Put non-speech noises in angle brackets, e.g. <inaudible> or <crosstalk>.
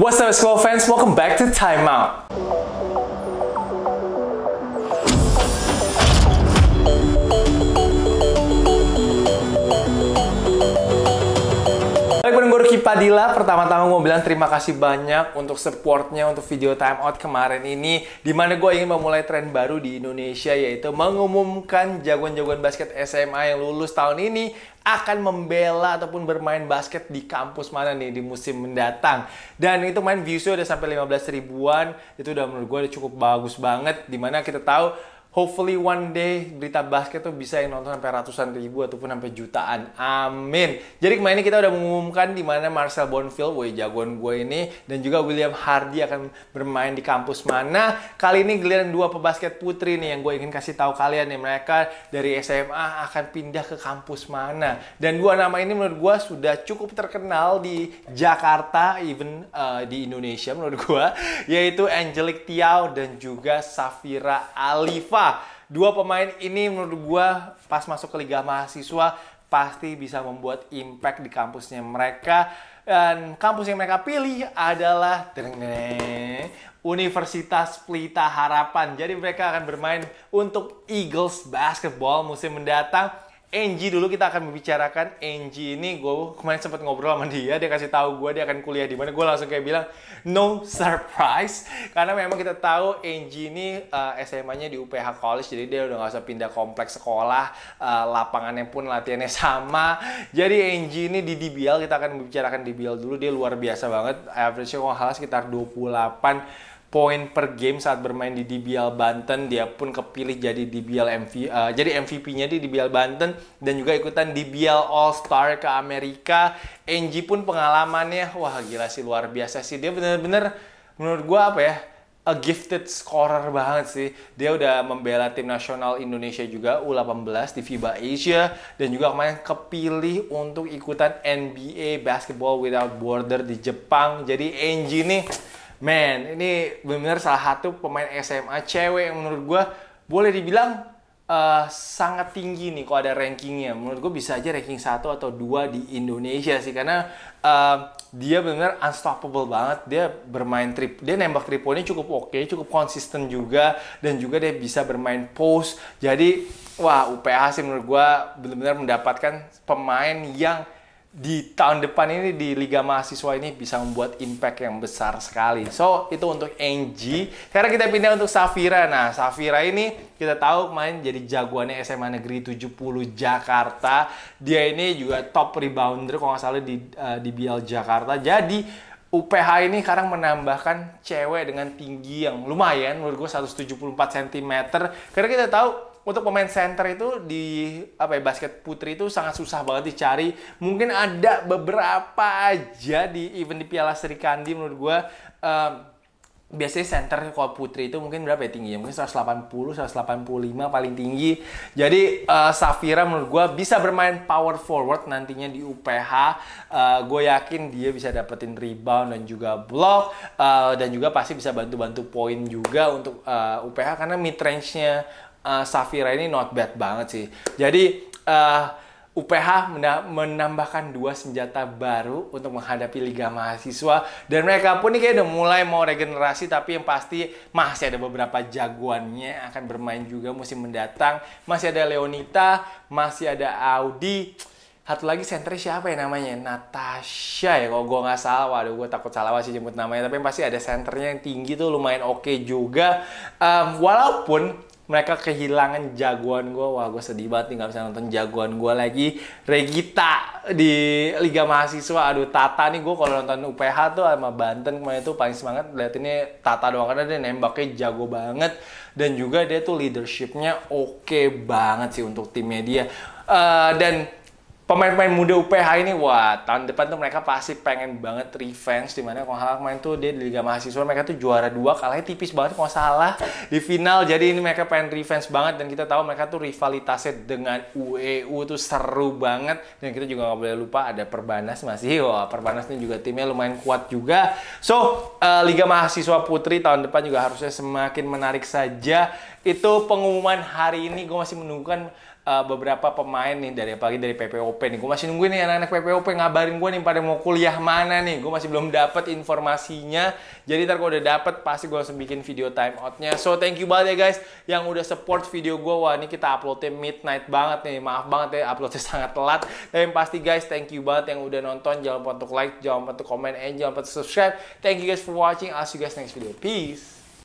What's up, Explore fans? Welcome back to Timeout. Yoki Padilla pertama-tama mau bilang terima kasih banyak untuk supportnya untuk video time out kemarin ini dimana gue ingin memulai tren baru di Indonesia yaitu mengumumkan jagoan-jagoan basket SMA yang lulus tahun ini akan membela ataupun bermain basket di kampus mana nih di musim mendatang. Dan itu main viewsnya udah sampai 15 ribuan, itu udah menurut gue udah cukup bagus banget. Dimana kita tahu hopefully one day berita basket tuh bisa yang nonton sampai ratusan ribu ataupun sampai jutaan. Amin. Jadi kemarin kita udah mengumumkan di mana Marcel Bonfield, woi jagoan gue ini, dan juga William Hardy akan bermain di kampus mana. Kali ini giliran dua pebasket putri nih yang gue ingin kasih tahu kalian nih mereka dari SMA akan pindah ke kampus mana. Dan dua nama ini menurut gue sudah cukup terkenal di Jakarta, even uh, di Indonesia menurut gue, <laughs> yaitu Angelic Tiao dan juga Safira Alifa. Dua pemain ini menurut gue pas masuk ke Liga Mahasiswa pasti bisa membuat impact di kampusnya mereka. Dan kampus yang mereka pilih adalah Universitas Pelita Harapan. Jadi mereka akan bermain untuk Eagles Basketball musim mendatang Angie dulu kita akan membicarakan Angie ini gue kemarin sempat ngobrol sama dia dia kasih tahu gue dia akan kuliah di mana gue langsung kayak bilang no surprise karena memang kita tahu Angie ini uh, eh, SMA-nya di UPH College jadi dia udah gak usah pindah kompleks sekolah uh, lapangannya pun latihannya <laughs> sama jadi Angie ini di DBL kita akan membicarakan DBL dulu dia luar biasa banget average-nya kalau sekitar 28 poin per game saat bermain di DBL Banten. Dia pun kepilih jadi DBL MV, uh, eh, jadi MVP-nya di DBL Banten dan juga ikutan DBL All Star ke Amerika. Enji pun pengalamannya wah gila sih luar biasa sih. Dia bener-bener menurut gua apa ya? a gifted scorer banget sih. Dia udah membela tim nasional Indonesia juga U18 di FIBA Asia dan juga kemarin kepilih untuk ikutan NBA Basketball Without Border di Jepang. Jadi Enji nih Man, ini benar-benar salah satu pemain SMA cewek yang menurut gue boleh dibilang uh, sangat tinggi nih kalau ada rankingnya. Menurut gue bisa aja ranking satu atau dua di Indonesia sih. Karena uh, dia benar-benar unstoppable banget. Dia bermain trip. Dia nembak triponya cukup oke, okay, cukup konsisten juga. Dan juga dia bisa bermain post. Jadi, wah UPH sih menurut gue benar-benar mendapatkan pemain yang di tahun depan ini di Liga Mahasiswa ini bisa membuat impact yang besar sekali. So, itu untuk Angie. Sekarang kita pindah untuk Safira. Nah, Safira ini kita tahu main jadi jagoannya SMA Negeri 70 Jakarta. Dia ini juga top rebounder kalau nggak salah di, uh, di BL Jakarta. Jadi, UPH ini sekarang menambahkan cewek dengan tinggi yang lumayan menurut gue 174 cm. Karena kita tahu untuk pemain center itu di apa ya basket putri itu sangat susah banget dicari. Mungkin ada beberapa aja di event di Piala Sri Kandi menurut gue. Uh, biasanya center kalau putri itu mungkin berapa ya tinggi mungkin 180 185 paling tinggi jadi uh, Safira menurut gue bisa bermain power forward nantinya di UPH uh, eh, gue yakin dia bisa dapetin rebound dan juga block uh, dan juga pasti bisa bantu-bantu poin juga untuk uh, UPH karena mid range nya uh, Safira ini not bad banget sih. Jadi uh, eh, UPH menambahkan dua senjata baru untuk menghadapi Liga Mahasiswa dan mereka pun ini kayak udah mulai mau regenerasi tapi yang pasti masih ada beberapa jagoannya akan bermain juga musim mendatang masih ada Leonita masih ada Audi satu lagi center siapa ya namanya Natasha ya kalau gue nggak salah waduh gue takut salah sih jemput namanya tapi yang pasti ada senternya yang tinggi tuh lumayan oke okay juga um, walaupun mereka kehilangan jagoan gue wah gue sedih banget nih gak bisa nonton jagoan gue lagi Regita di Liga Mahasiswa aduh Tata nih gue kalau nonton UPH tuh sama Banten kemarin tuh paling semangat lihat ini Tata doang karena dia nembaknya jago banget dan juga dia tuh leadershipnya oke okay banget sih untuk timnya dia uh, dan pemain-pemain muda UPH ini wah tahun depan tuh mereka pasti pengen banget revenge dimana kalau salah main tuh dia di Liga Mahasiswa mereka tuh juara dua kalahnya tipis banget kalau salah di final jadi ini mereka pengen revenge banget dan kita tahu mereka tuh rivalitasnya dengan UEU e tuh seru banget dan kita juga nggak boleh lupa ada Perbanas masih wah Perbanas ini juga timnya lumayan kuat juga so uh, Liga Mahasiswa Putri tahun depan juga harusnya semakin menarik saja itu pengumuman hari ini gue masih menunggu kan uh, beberapa pemain nih dari apalagi dari PPOP nih. Gue masih nungguin nih anak-anak PPOP ngabarin gue nih pada mau kuliah mana nih. Gue masih belum dapat informasinya. Jadi ntar gue udah dapat pasti gue langsung bikin video time outnya. So thank you banget ya guys yang udah support video gue. Wah ini kita uploadnya midnight banget nih. Maaf banget ya uploadnya <laughs> sangat telat. Tapi yang pasti guys thank you banget yang udah nonton. Jangan lupa untuk like, jangan lupa untuk comment, and jangan lupa untuk subscribe. Thank you guys for watching. I'll see you guys next video. Peace.